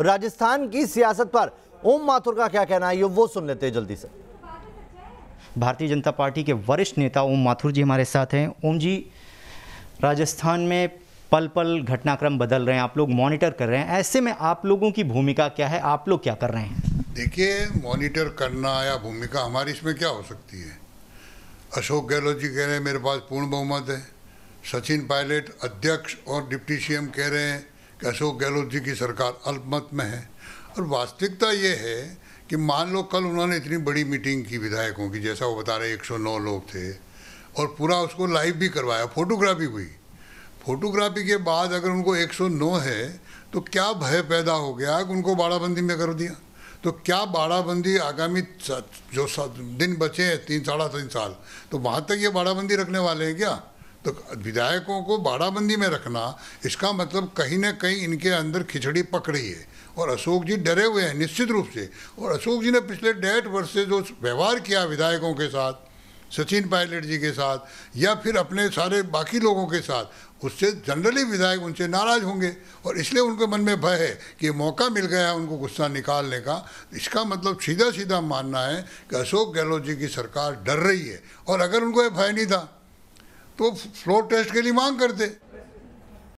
राजस्थान की सियासत पर ओम माथुर का क्या कहना है ये वो सुन लेते हैं जल्दी से भारतीय जनता पार्टी के वरिष्ठ नेता ओम माथुर जी हमारे साथ हैं ओम जी राजस्थान में पल पल घटनाक्रम बदल रहे हैं आप लोग मॉनिटर कर रहे हैं ऐसे में आप लोगों की भूमिका क्या है आप लोग क्या कर रहे हैं देखिए मॉनिटर करना या भूमिका हमारी इसमें क्या हो सकती है अशोक गहलोत जी कह रहे हैं मेरे पास पूर्ण बहुमत है सचिन पायलट अध्यक्ष और डिप्टी सीएम कह रहे हैं अशोक गहलोत जी की सरकार अल्पमत में है और वास्तविकता ये है कि मान लो कल उन्होंने इतनी बड़ी मीटिंग की विधायकों की जैसा वो बता रहे एक लोग थे और पूरा उसको लाइव भी करवाया फोटोग्राफी हुई फोटोग्राफी के बाद अगर उनको 109 है तो क्या भय पैदा हो गया कि उनको बाड़ाबंदी में कर दिया तो क्या बाड़ाबंदी आगामी जो दिन बचे हैं तीन साढ़ा तीन साल तो वहाँ तक ये बाड़ाबंदी रखने वाले हैं क्या तो विधायकों को बाड़ाबंदी में रखना इसका मतलब कहीं ना कहीं इनके अंदर खिचड़ी पकड़ी है और अशोक जी डरे हुए हैं निश्चित रूप से और अशोक जी ने पिछले डेढ़ वर्ष से जो व्यवहार किया विधायकों के साथ सचिन पायलट जी के साथ या फिर अपने सारे बाकी लोगों के साथ उससे जनरली विधायक उनसे नाराज़ होंगे और इसलिए उनके मन में भय है कि मौका मिल गया है उनको गुस्सा निकालने का इसका मतलब सीधा सीधा मानना है कि अशोक गहलोत जी की सरकार डर रही है और अगर उनको यह भय नहीं था तो फ्लोर टेस्ट के लिए मांग करते